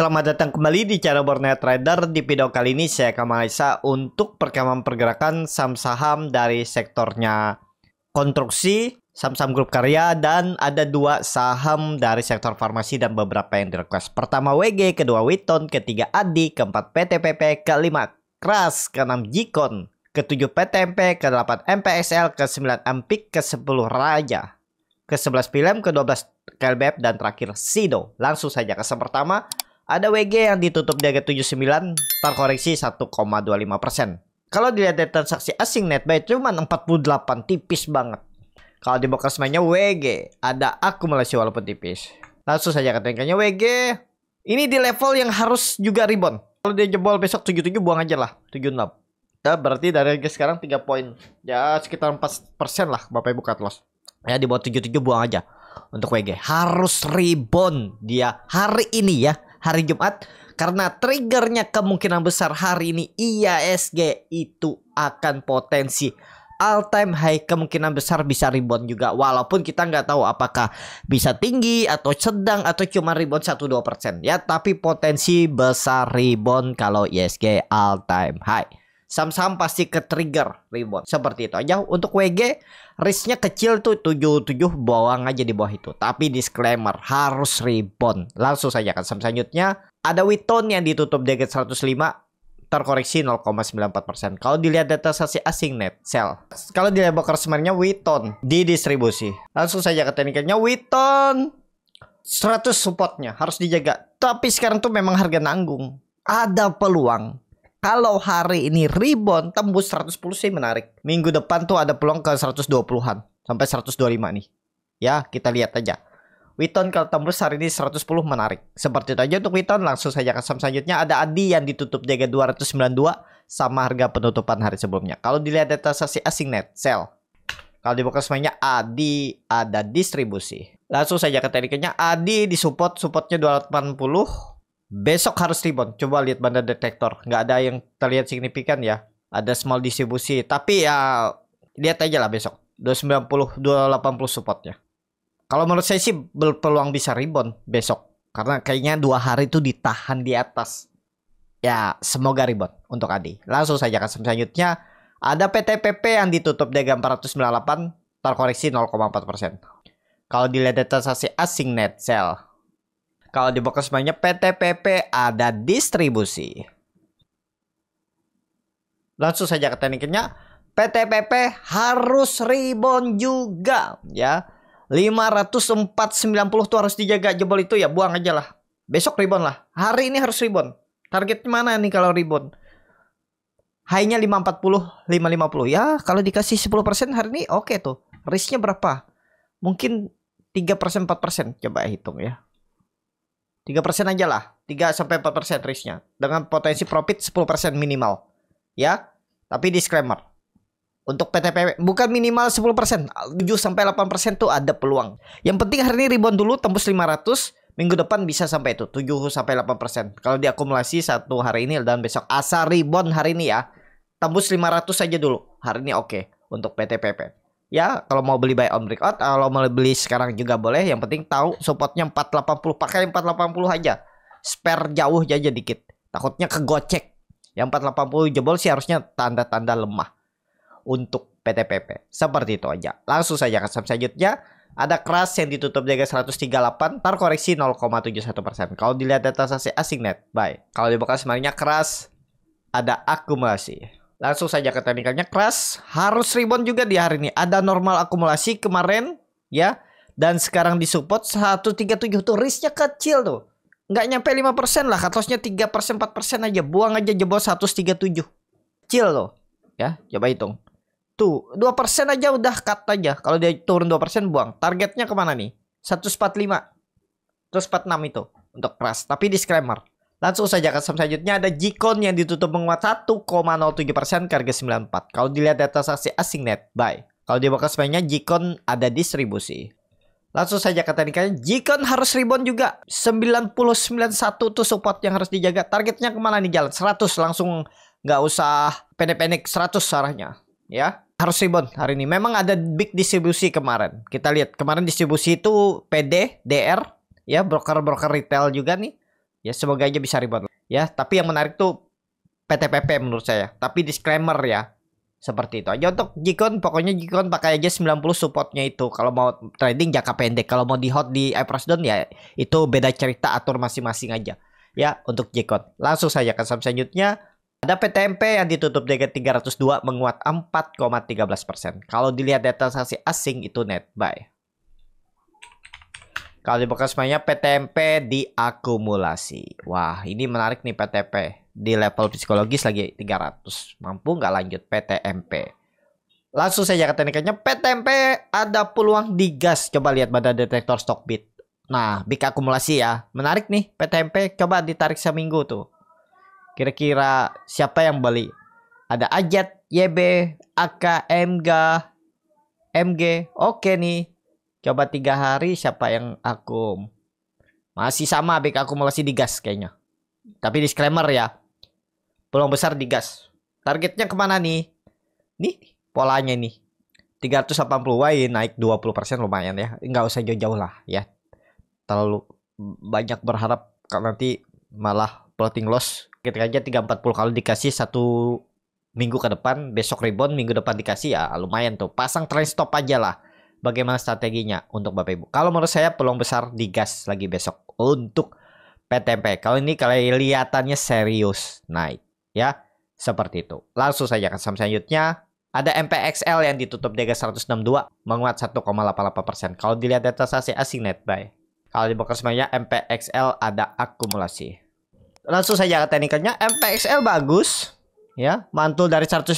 Selamat datang kembali di channel Borneo Trader. Di video kali ini saya akan menganalisa untuk perkembangan pergerakan saham saham dari sektornya konstruksi, saham-saham grup karya, dan ada dua saham dari sektor farmasi dan beberapa yang direquest. Pertama WG, kedua Witton, ketiga Adi, keempat PTPP, kelima Kras, keenam Jikon, ketujuh PTMP, ke delapan MPSL, ke sembilan Ampik, ke sepuluh Raja, ke sebelas Pilem ke belas KLBF, dan terakhir Sido. Langsung saja ke saham pertama, ada WG yang ditutup di harga 79, terkoreksi 1,25%. Kalau dilihat dari transaksi asing net buy cuma 48, tipis banget. Kalau di box mainnya WG, ada akumulasi walaupun tipis. Langsung saja ke tankernya WG. Ini di level yang harus juga rebound. Kalau dia jebol besok 77 buang aja lah, 76. Ya, berarti dari harga sekarang 3 poin. Ya, sekitar 4% lah Bapak Ibu cut loss. Ya, di bawah 77 buang aja untuk WG. Harus rebound dia hari ini ya hari Jumat karena triggernya kemungkinan besar hari ini IASG itu akan potensi all time high kemungkinan besar bisa rebound juga walaupun kita nggak tahu apakah bisa tinggi atau sedang atau cuma rebound 1-2% ya tapi potensi besar rebound kalau ISG all time high Saham-saham pasti ke trigger rebound Seperti itu aja. Untuk WG risknya kecil tuh 77 bawang aja di bawah itu. Tapi disclaimer harus rebound. Langsung saja kan saham selanjutnya. Ada Witon yang ditutup di 105 terkoreksi 0,94%. Kalau dilihat data sasi asing net sell. Kalau dilihat broker sebenarnya Witon di distribusi. Langsung saja ke teknikalnya Witon 100 supportnya harus dijaga. Tapi sekarang tuh memang harga nanggung. Ada peluang kalau hari ini rebound tembus 110 sih menarik. Minggu depan tuh ada peluang ke 120-an sampai 125 nih. Ya, kita lihat aja. Witon kalau tembus hari ini 110 menarik. Seperti itu aja untuk Witon. Langsung saja ke saham selanjutnya. Ada Adi yang ditutup jaga 292 sama harga penutupan hari sebelumnya. Kalau dilihat data sasi asing net, sell. Kalau dibuka semuanya Adi ada distribusi. Langsung saja ke tekniknya Adi di support supportnya 280 Besok harus rebound. Coba lihat bandar detektor. Nggak ada yang terlihat signifikan ya. Ada small distribusi. Tapi ya lihat aja lah besok. 290, 280 supportnya. Kalau menurut saya sih berpeluang bisa rebound besok. Karena kayaknya dua hari itu ditahan di atas. Ya semoga rebound untuk Adi. Langsung saja ke selanjutnya. Ada PTPP yang ditutup dengan 498 terkoreksi 0,4%. Kalau dilihat data asing net sell kalau di bekas mainnya PT ada distribusi. Langsung saja ke tekniknya. PT harus rebound juga ya. 50490 tuh harus dijaga jebol itu ya buang aja lah. Besok rebound lah. Hari ini harus rebound. Target mana nih kalau rebound? High-nya 540, 550 ya. Kalau dikasih 10% hari ini oke okay tuh. Risknya berapa? Mungkin 3%, 4%. Coba hitung ya. 3% aja lah. 3 sampai 4% risknya dengan potensi profit 10% minimal. Ya. Tapi disclaimer. Untuk PTPP bukan minimal 10%, 7 sampai 8% tuh ada peluang. Yang penting hari ini rebound dulu tembus 500, minggu depan bisa sampai itu 7 sampai 8%. Kalau diakumulasi satu hari ini dan besok asa rebound hari ini ya. Tembus 500 aja dulu. Hari ini oke okay, untuk PTPP ya kalau mau beli buy on breakout kalau mau beli sekarang juga boleh yang penting tahu supportnya 480 pakai 480 aja spare jauh aja dikit takutnya kegocek yang 480 jebol sih harusnya tanda-tanda lemah untuk PTPP seperti itu aja langsung saja ke sub selanjutnya ada crash yang ditutup jaga 138 tar koreksi 0,71% kalau dilihat data sasi asing net baik kalau di bekas sebenarnya keras ada akumulasi Langsung saja ke teknikalnya. Kelas harus rebound juga di hari ini. Ada normal akumulasi kemarin ya. Dan sekarang disupport 137 tuh risknya kecil tuh. Nggak nyampe 5% lah. Katosnya 3% 4% aja. Buang aja jebol 137. Kecil loh. Ya coba hitung. Tuh 2% aja udah cut aja. Kalau dia turun 2% buang. Targetnya kemana nih? 145. Terus 46 itu untuk keras. Tapi disclaimer. Langsung saja ke saham selanjutnya ada Jikon yang ditutup menguat 1,07% ke harga 94. Kalau dilihat data saksi asing net buy. Kalau di sebenarnya mainnya Jikon ada distribusi. Langsung saja ke teknikalnya Jikon harus rebound juga. 9091 tuh support yang harus dijaga. Targetnya kemana nih jalan? 100 langsung nggak usah pendek-pendek 100 sarahnya ya. Harus rebound hari ini. Memang ada big distribusi kemarin. Kita lihat kemarin distribusi itu PD, DR, ya broker-broker retail juga nih Ya semoga aja bisa rebound. Ya, tapi yang menarik tuh PTPP menurut saya. Tapi disclaimer ya. Seperti itu aja untuk Jikon pokoknya Jikon pakai aja 90 supportnya itu kalau mau trading jangka pendek kalau mau di hot di average down ya itu beda cerita atur masing-masing aja ya untuk Jikon langsung saja ke saham selanjutnya ada PTMP yang ditutup dengan 302 menguat 4,13%. Kalau dilihat data transaksi asing itu net buy. Kalau di bekas mainnya PTMP diakumulasi. Wah, ini menarik nih PTP. Di level psikologis lagi 300. Mampu nggak lanjut PTMP? Langsung saja ke tekniknya. PTMP ada peluang digas. Coba lihat pada detektor stock bit. Nah, big akumulasi ya. Menarik nih PTMP. Coba ditarik seminggu tuh. Kira-kira siapa yang beli? Ada Ajat, YB, AK, MG. Oke nih Coba tiga hari siapa yang aku masih sama baik aku masih digas kayaknya. Tapi disclaimer ya. Peluang besar digas. Targetnya kemana nih? Nih polanya nih. 380 Y naik 20% lumayan ya. Nggak usah jauh-jauh lah ya. Terlalu banyak berharap kalau nanti malah floating loss. Kita aja 340 kali dikasih satu minggu ke depan, besok rebound, minggu depan dikasih ya lumayan tuh. Pasang trend stop aja lah bagaimana strateginya untuk Bapak Ibu? Kalau menurut saya peluang besar digas lagi besok untuk PTMP. Kalau ini kelihatannya serius naik ya. Seperti itu. Langsung saja ke saham selanjutnya. Ada MPXL yang ditutup di 162 menguat 1,88%. Kalau dilihat data sasi asing net buy. Kalau di broker semuanya MPXL ada akumulasi. Langsung saja ke teknikalnya. MPXL bagus ya, mantul dari 150.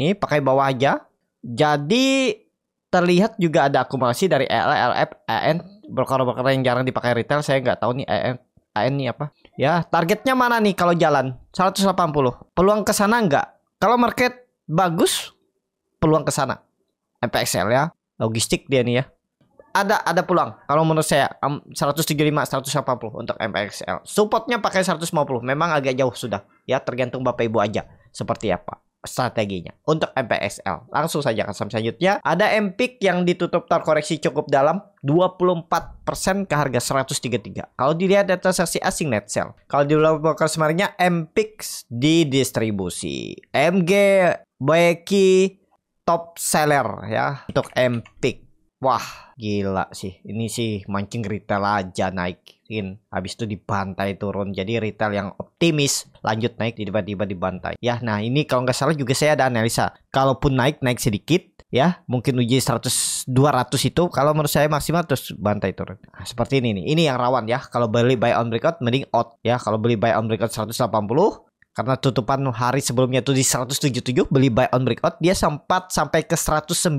Nih pakai bawah aja. Jadi terlihat juga ada akumulasi dari e LLF, e AN e perkara-perkara yang jarang dipakai retail saya nggak tahu nih AN AN nih apa ya targetnya mana nih kalau jalan 180 peluang ke sana nggak kalau market bagus peluang ke sana MPXL ya logistik dia nih ya ada ada peluang kalau menurut saya 135 180 untuk MPXL supportnya pakai 150 memang agak jauh sudah ya tergantung Bapak Ibu aja seperti apa strateginya untuk MPSL. Langsung saja ke saham selanjutnya. Ada MPIC yang ditutup terkoreksi cukup dalam 24% ke harga 133. Kalau dilihat data sesi asing net sell. Kalau di luar broker semarnya MPIC di distribusi. MG, Beki, top seller ya untuk MPIC. Wah gila sih. Ini sih mancing retail aja naik in Habis itu dibantai turun. Jadi retail yang optimis lanjut naik tiba-tiba dibantai. Ya, nah ini kalau nggak salah juga saya ada analisa. Kalaupun naik naik sedikit ya, mungkin uji 100 200 itu kalau menurut saya maksimal terus bantai turun. Nah, seperti ini nih. Ini yang rawan ya. Kalau beli buy on breakout mending out ya. Kalau beli buy on breakout 180 karena tutupan hari sebelumnya itu di 177 beli buy on breakout dia sempat sampai ke 191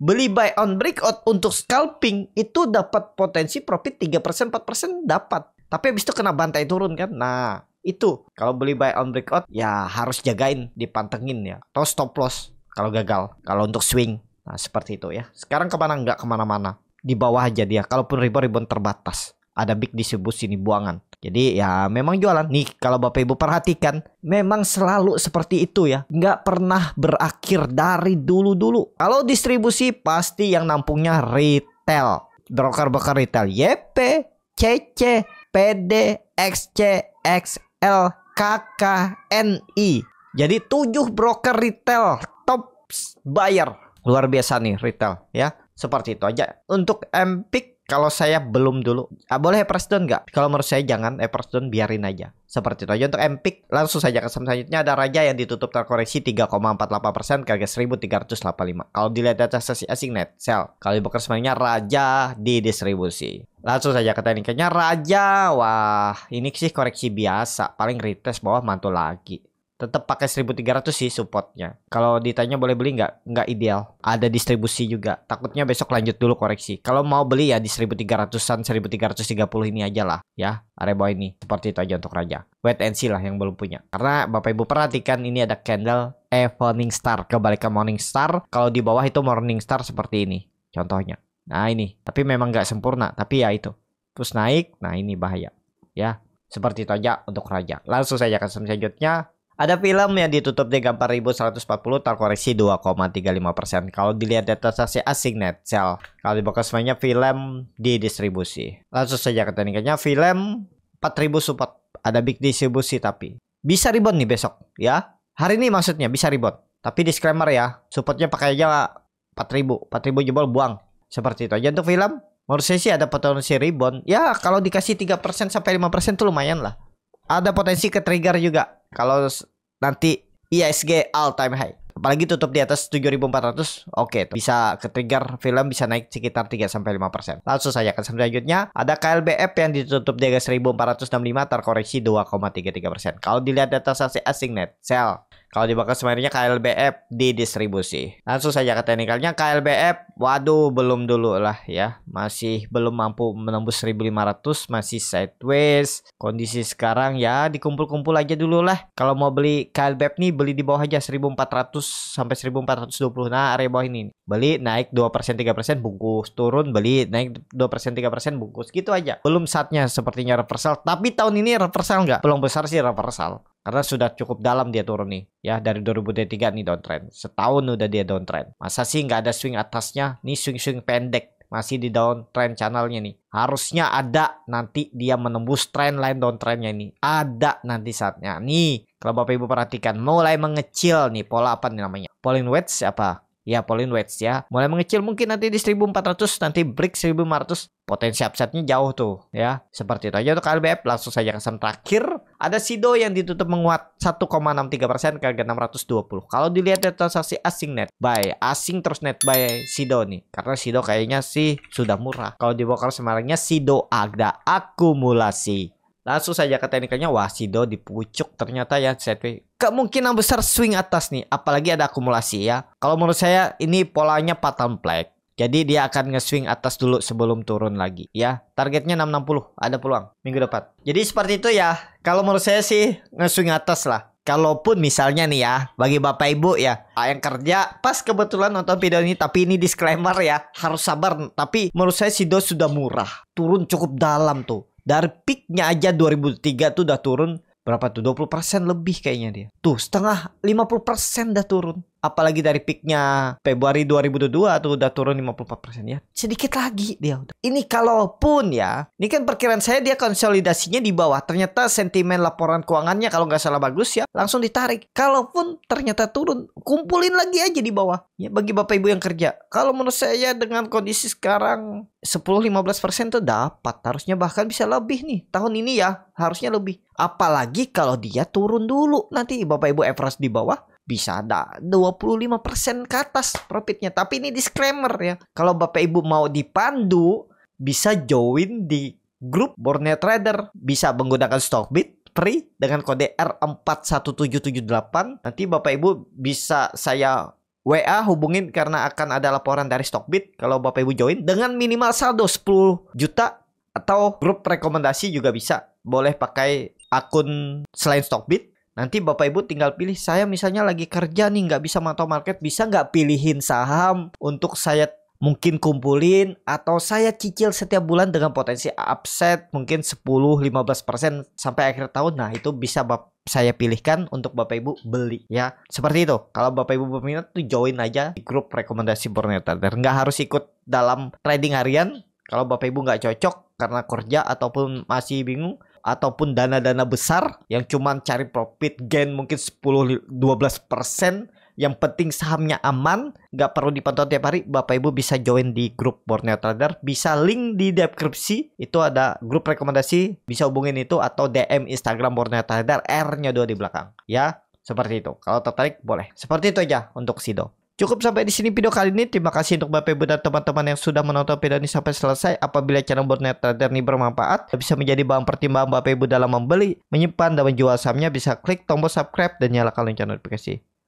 beli buy on breakout untuk scalping itu dapat potensi profit 3% 4% dapat tapi habis itu kena bantai turun kan nah itu kalau beli buy on breakout ya harus jagain dipantengin ya atau stop loss kalau gagal kalau untuk swing nah seperti itu ya sekarang kemana enggak kemana-mana di bawah aja dia kalaupun rebound rebound terbatas ada big distribusi sini buangan jadi ya memang jualan nih kalau Bapak Ibu perhatikan memang selalu seperti itu ya. Nggak pernah berakhir dari dulu-dulu. Kalau distribusi pasti yang nampungnya retail. Broker broker retail YP, CC, PD, XC, XL, KK, NI. Jadi tujuh broker retail top buyer. Luar biasa nih retail ya. Seperti itu aja. Untuk MPIC kalau saya belum dulu ah, boleh Everest Down nggak kalau menurut saya jangan Everest Down biarin aja seperti itu aja untuk MPIC langsung saja ke saham selanjutnya ada Raja yang ditutup terkoreksi 3,48% ke harga 1385 kalau dilihat data sesi asing net sell kalau dibuka semuanya Raja di distribusi langsung saja ke tekniknya Raja wah ini sih koreksi biasa paling retest bawah mantul lagi tetap pakai 1300 sih supportnya. Kalau ditanya boleh beli nggak? Nggak ideal. Ada distribusi juga. Takutnya besok lanjut dulu koreksi. Kalau mau beli ya di 1300-an 1330 ini aja lah ya. Arebo ini. Seperti itu aja untuk Raja. Wait and see lah yang belum punya. Karena Bapak Ibu perhatikan ini ada candle Evening Star. Kebalik ke Morning Star. Kalau di bawah itu Morning Star seperti ini. Contohnya. Nah ini. Tapi memang nggak sempurna. Tapi ya itu. Terus naik. Nah ini bahaya. Ya. Seperti itu aja untuk Raja. Langsung saja ke selanjutnya. Ada film yang ditutup di 4.140 terkoreksi 2,35%. Kalau dilihat data transaksi asing net sell. Kalau di box mainnya film di distribusi. Langsung saja ke tekniknya film 4000 support. Ada big distribusi tapi. Bisa rebound nih besok ya. Hari ini maksudnya bisa rebound. Tapi disclaimer ya. Supportnya pakai aja 4000. 4000 jebol buang. Seperti itu aja untuk film. Menurut saya sih ada potensi rebound. Ya kalau dikasih 3% sampai 5% tuh lumayan lah. Ada potensi ke trigger juga kalau nanti ISG iya, all time high. Apalagi tutup di atas 7400, oke okay, bisa ke trigger film bisa naik sekitar 3 sampai 5%. Langsung saja ke selanjutnya, ada KLBF yang ditutup di harga 1465 terkoreksi 2,33%. Kalau dilihat data saksi asing net sell kalau dibakar semirnya KLBF didistribusi. Langsung saja ke teknikalnya KLBF, waduh belum dulu lah ya. Masih belum mampu menembus 1500, masih sideways. Kondisi sekarang ya dikumpul-kumpul aja dulu lah. Kalau mau beli KLBF nih beli di bawah aja 1400 sampai 1420. Nah, area bawah ini. Beli naik 2% 3% bungkus, turun beli naik 2% 3% bungkus gitu aja. Belum saatnya sepertinya reversal, tapi tahun ini reversal nggak? Belum besar sih reversal. Karena sudah cukup dalam dia turun nih. Ya dari 2023 nih downtrend. Setahun udah dia downtrend. Masa sih nggak ada swing atasnya? Nih swing-swing pendek masih di downtrend channelnya nih. Harusnya ada nanti dia menembus trend line downtrendnya ini. Ada nanti saatnya. Nih, kalau Bapak Ibu perhatikan mulai mengecil nih pola apa nih namanya? Polling wedge apa? ya Pauline ya mulai mengecil mungkin nanti di 1400 nanti break 1500 potensi upsetnya jauh tuh ya seperti itu aja untuk KLBF langsung saja ke saham terakhir ada Sido yang ditutup menguat 1,63% ke harga 620 kalau dilihat dari transaksi asing net buy asing terus net buy Sido nih karena Sido kayaknya sih sudah murah kalau dibongkar semarangnya Sido ada akumulasi Langsung saja ke teknikalnya Wasido dipucuk ternyata ya setway. Kemungkinan besar swing atas nih apalagi ada akumulasi ya. Kalau menurut saya ini polanya pattern black. Jadi dia akan nge-swing atas dulu sebelum turun lagi ya. Targetnya 660, ada peluang minggu depan. Jadi seperti itu ya. Kalau menurut saya sih nge-swing atas lah. Kalaupun misalnya nih ya, bagi bapak ibu ya, ah, yang kerja pas kebetulan nonton video ini, tapi ini disclaimer ya, harus sabar. Tapi menurut saya Sido sudah murah, turun cukup dalam tuh. Dari peaknya aja 2003 tuh udah turun berapa tuh 20% lebih kayaknya dia. Tuh setengah 50% dah turun apalagi dari peaknya Februari 2022 tuh udah turun 54% ya. Sedikit lagi dia udah. Ini kalaupun ya, ini kan perkiraan saya dia konsolidasinya di bawah. Ternyata sentimen laporan keuangannya kalau nggak salah bagus ya, langsung ditarik. Kalaupun ternyata turun, kumpulin lagi aja di bawah. Ya bagi Bapak Ibu yang kerja. Kalau menurut saya dengan kondisi sekarang 10-15% tuh dapat. Harusnya bahkan bisa lebih nih tahun ini ya. Harusnya lebih. Apalagi kalau dia turun dulu nanti Bapak Ibu Everest di bawah bisa ada 25% ke atas profitnya. Tapi ini disclaimer ya. Kalau Bapak Ibu mau dipandu bisa join di grup Borneo Trader. Bisa menggunakan Stockbit free dengan kode R41778. Nanti Bapak Ibu bisa saya WA hubungin karena akan ada laporan dari Stockbit kalau Bapak Ibu join dengan minimal saldo 10 juta atau grup rekomendasi juga bisa. Boleh pakai akun selain Stockbit Nanti Bapak Ibu tinggal pilih saya misalnya lagi kerja nih nggak bisa mantau market bisa nggak pilihin saham untuk saya mungkin kumpulin atau saya cicil setiap bulan dengan potensi upset mungkin 10 15% sampai akhir tahun. Nah, itu bisa Bapak saya pilihkan untuk Bapak Ibu beli ya. Seperti itu. Kalau Bapak Ibu berminat tuh join aja di grup rekomendasi Borneo Trader. Nggak harus ikut dalam trading harian. Kalau Bapak Ibu nggak cocok karena kerja ataupun masih bingung, ataupun dana-dana besar yang cuma cari profit gain mungkin 10 12 persen yang penting sahamnya aman, nggak perlu dipantau tiap hari, Bapak Ibu bisa join di grup Borneo Trader, bisa link di deskripsi, itu ada grup rekomendasi, bisa hubungin itu atau DM Instagram Borneo Trader, R-nya dua di belakang, ya. Seperti itu. Kalau tertarik boleh. Seperti itu aja untuk Sido. Cukup sampai di sini video kali ini. Terima kasih untuk Bapak Ibu dan teman-teman yang sudah menonton video ini sampai selesai. Apabila channel Bornet Trader ini bermanfaat, bisa menjadi bahan pertimbangan Bapak Ibu dalam membeli, menyimpan, dan menjual sahamnya, bisa klik tombol subscribe dan nyalakan lonceng notifikasi.